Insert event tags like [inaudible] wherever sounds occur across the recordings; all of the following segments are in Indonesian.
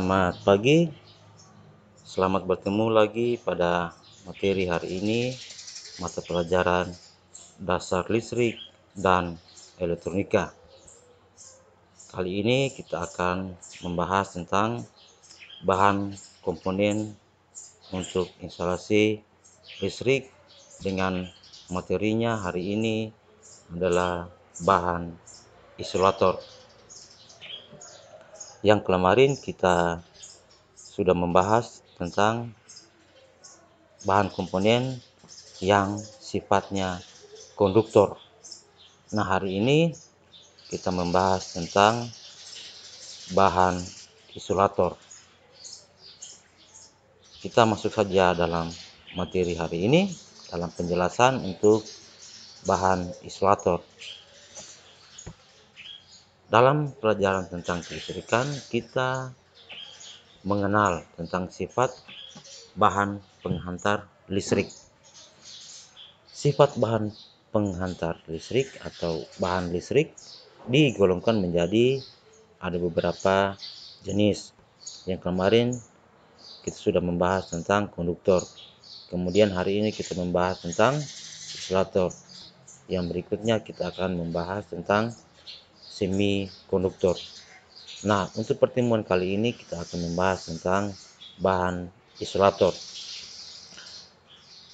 Selamat pagi Selamat bertemu lagi pada materi hari ini Mata pelajaran dasar listrik dan elektronika Kali ini kita akan membahas tentang bahan komponen untuk instalasi listrik dengan materinya hari ini adalah bahan isolator yang kemarin kita sudah membahas tentang bahan komponen yang sifatnya konduktor. Nah, hari ini kita membahas tentang bahan isolator. Kita masuk saja dalam materi hari ini dalam penjelasan untuk bahan isolator. Dalam pelajaran tentang kelistrikan, kita mengenal tentang sifat bahan penghantar listrik. Sifat bahan penghantar listrik atau bahan listrik digolongkan menjadi ada beberapa jenis. Yang kemarin kita sudah membahas tentang konduktor. Kemudian hari ini kita membahas tentang isolator. Yang berikutnya kita akan membahas tentang semikonduktor. Nah, untuk pertemuan kali ini kita akan membahas tentang bahan isolator.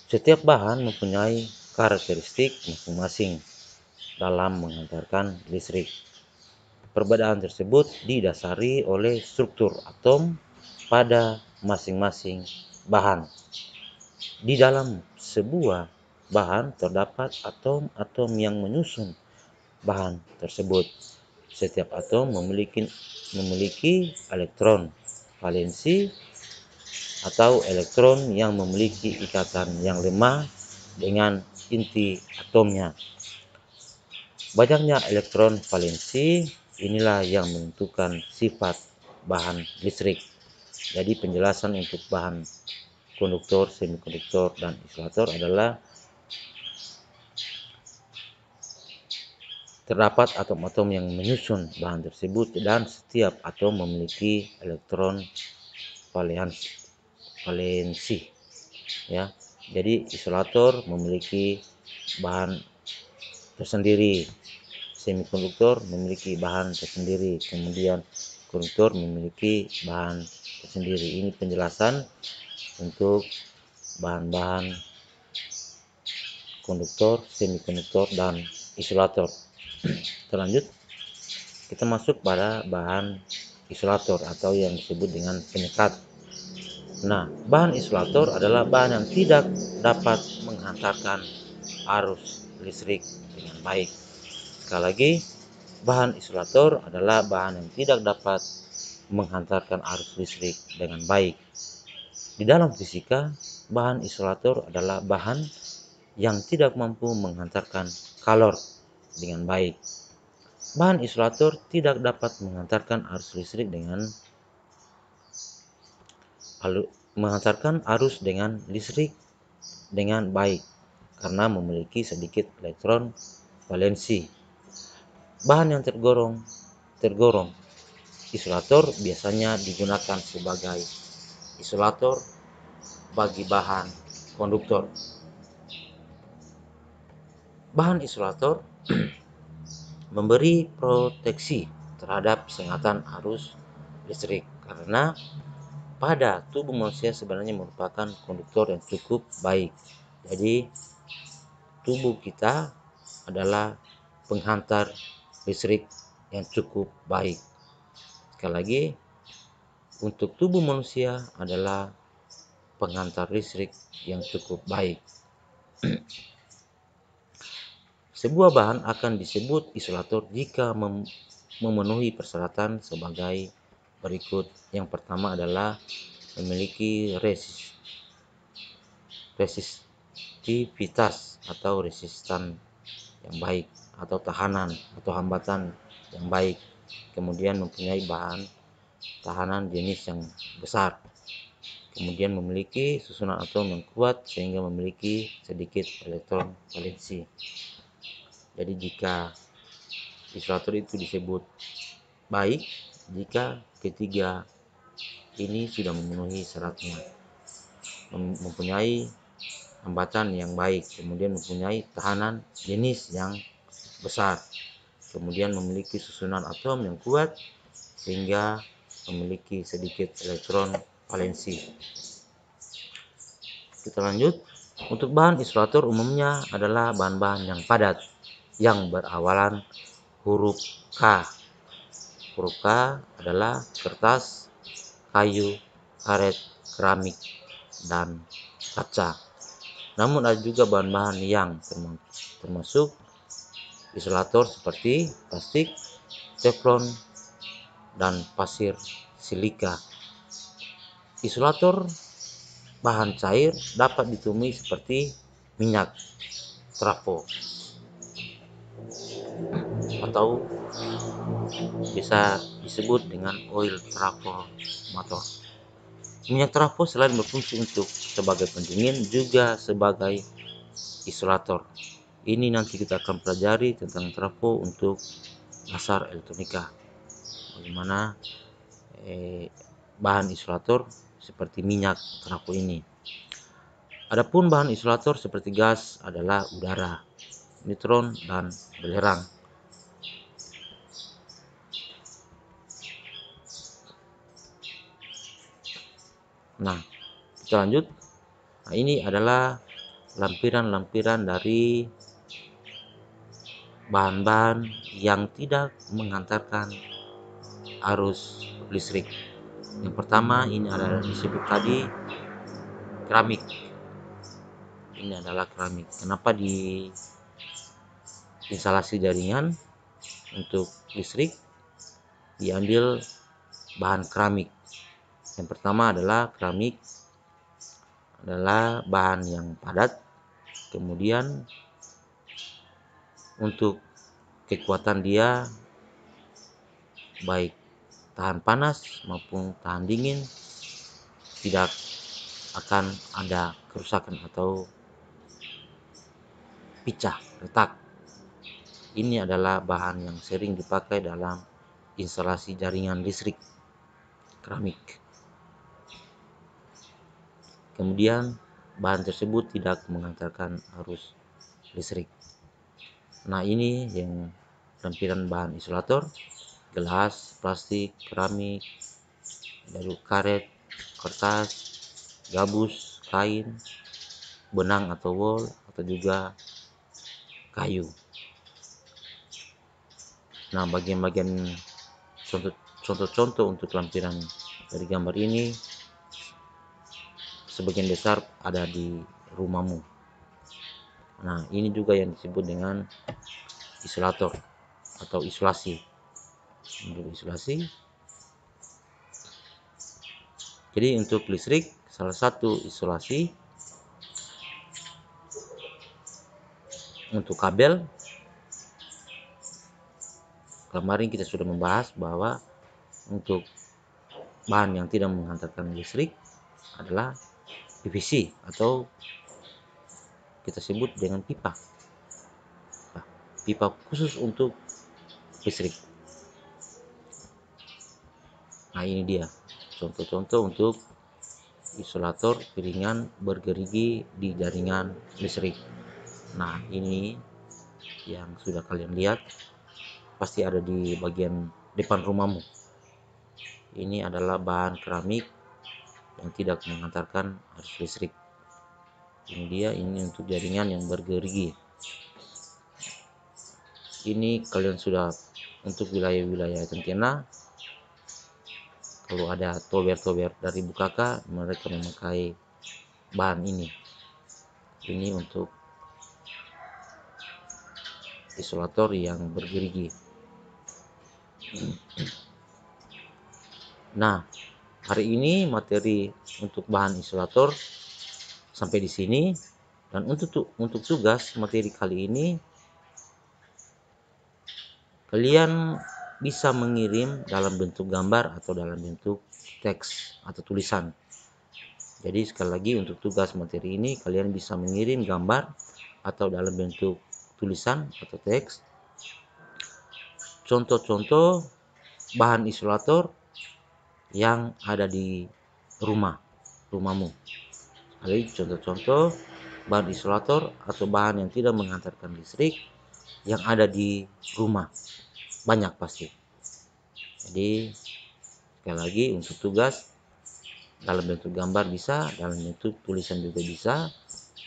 Setiap bahan mempunyai karakteristik masing-masing dalam mengantarkan listrik. Perbedaan tersebut didasari oleh struktur atom pada masing-masing bahan. Di dalam sebuah bahan terdapat atom-atom yang menyusun bahan tersebut. Setiap atom memiliki memiliki elektron valensi atau elektron yang memiliki ikatan yang lemah dengan inti atomnya. Banyaknya elektron valensi inilah yang menentukan sifat bahan listrik. Jadi penjelasan untuk bahan konduktor, semikonduktor, dan isolator adalah Terdapat atom-atom yang menyusun bahan tersebut dan setiap atom memiliki elektron valensi. valensi. Ya. Jadi isolator memiliki bahan tersendiri. Semikonduktor memiliki bahan tersendiri, kemudian konduktor memiliki bahan tersendiri. Ini penjelasan untuk bahan-bahan konduktor, semikonduktor, dan isolator terlanjut kita masuk pada bahan isolator atau yang disebut dengan penyekat nah bahan isolator adalah bahan yang tidak dapat menghantarkan arus listrik dengan baik sekali lagi bahan isolator adalah bahan yang tidak dapat menghantarkan arus listrik dengan baik di dalam fisika bahan isolator adalah bahan yang tidak mampu menghantarkan kalor dengan baik. Bahan isolator tidak dapat mengantarkan arus listrik dengan mengantarkan arus dengan listrik dengan baik karena memiliki sedikit elektron valensi. Bahan yang tergorong tergorong isolator biasanya digunakan sebagai isolator bagi bahan konduktor. Bahan isolator memberi proteksi terhadap sengatan arus listrik karena pada tubuh manusia sebenarnya merupakan konduktor yang cukup baik. Jadi tubuh kita adalah penghantar listrik yang cukup baik. Sekali lagi untuk tubuh manusia adalah penghantar listrik yang cukup baik. [clears throat] Sebuah bahan akan disebut isolator jika mem memenuhi persyaratan sebagai berikut. Yang pertama adalah memiliki resist resistivitas atau resistan yang baik atau tahanan atau hambatan yang baik kemudian mempunyai bahan tahanan jenis yang besar kemudian memiliki susunan atom yang kuat sehingga memiliki sedikit elektron valensi jadi jika isolator itu disebut baik jika ketiga ini sudah memenuhi syaratnya mempunyai hambatan yang baik kemudian mempunyai tahanan jenis yang besar kemudian memiliki susunan atom yang kuat sehingga memiliki sedikit elektron valensi kita lanjut untuk bahan isolator umumnya adalah bahan-bahan yang padat yang berawalan huruf K. Huruf K adalah kertas, kayu, karet, keramik, dan kaca. Namun ada juga bahan-bahan yang termasuk isolator seperti plastik, teflon, dan pasir silika. Isolator bahan cair dapat ditumis seperti minyak trafo atau bisa disebut dengan oil motor Minyak trafo selain berfungsi untuk sebagai pendingin juga sebagai isolator. Ini nanti kita akan pelajari tentang trafo untuk dasar elektronika. Bagaimana eh, bahan isolator seperti minyak trafo ini. Adapun bahan isolator seperti gas adalah udara. Nitron dan belerang. Nah, kita lanjut. Nah, ini adalah lampiran-lampiran dari bahan-bahan yang tidak mengantarkan arus listrik. Yang pertama ini adalah disebut tadi keramik. Ini adalah keramik. Kenapa di instalasi jaringan untuk listrik diambil bahan keramik. Yang pertama adalah keramik adalah bahan yang padat. Kemudian untuk kekuatan dia baik tahan panas maupun tahan dingin tidak akan ada kerusakan atau pecah retak ini adalah bahan yang sering dipakai dalam instalasi jaringan listrik keramik. Kemudian bahan tersebut tidak mengantarkan arus listrik. Nah ini yang lampiran bahan isolator, gelas, plastik, keramik, lalu karet, kertas, gabus, kain, benang atau wol, atau juga kayu nah bagian-bagian contoh-contoh untuk lampiran dari gambar ini sebagian besar ada di rumahmu nah ini juga yang disebut dengan isolator atau isolasi untuk isolasi jadi untuk listrik salah satu isolasi untuk kabel kemarin kita sudah membahas bahwa untuk bahan yang tidak menghantarkan listrik adalah PVC atau kita sebut dengan pipa nah, pipa khusus untuk listrik nah ini dia contoh-contoh untuk isolator piringan bergerigi di jaringan listrik nah ini yang sudah kalian lihat pasti ada di bagian depan rumahmu. Ini adalah bahan keramik yang tidak mengantarkan arus listrik. Ini dia ini untuk jaringan yang bergerigi. Ini kalian sudah untuk wilayah-wilayah Tentena. kalau ada tower-tower dari Bukaka mereka memakai bahan ini. Ini untuk isolator yang bergerigi. Nah, hari ini materi untuk bahan isolator sampai di sini dan untuk untuk tugas materi kali ini kalian bisa mengirim dalam bentuk gambar atau dalam bentuk teks atau tulisan. Jadi sekali lagi untuk tugas materi ini kalian bisa mengirim gambar atau dalam bentuk tulisan atau teks contoh-contoh bahan isolator yang ada di rumah rumahmu ada contoh-contoh bahan isolator atau bahan yang tidak menghantarkan listrik yang ada di rumah banyak pasti jadi sekali lagi untuk tugas dalam bentuk gambar bisa dalam bentuk tulisan juga bisa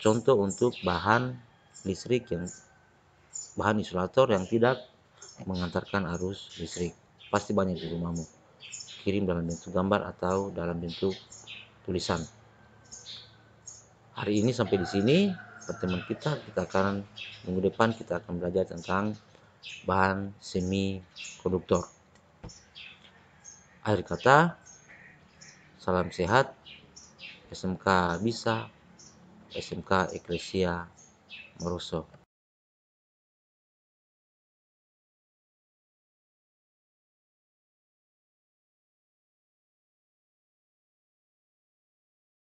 contoh untuk bahan listrik yang bahan isolator yang tidak mengantarkan arus listrik. Pasti banyak di rumahmu. Kirim dalam bentuk gambar atau dalam bentuk tulisan. Hari ini sampai di sini pertemuan kita. Kita akan minggu depan kita akan belajar tentang bahan semikonduktor. Akhir kata, salam sehat, SMK bisa, SMK Eklesia Merusuh.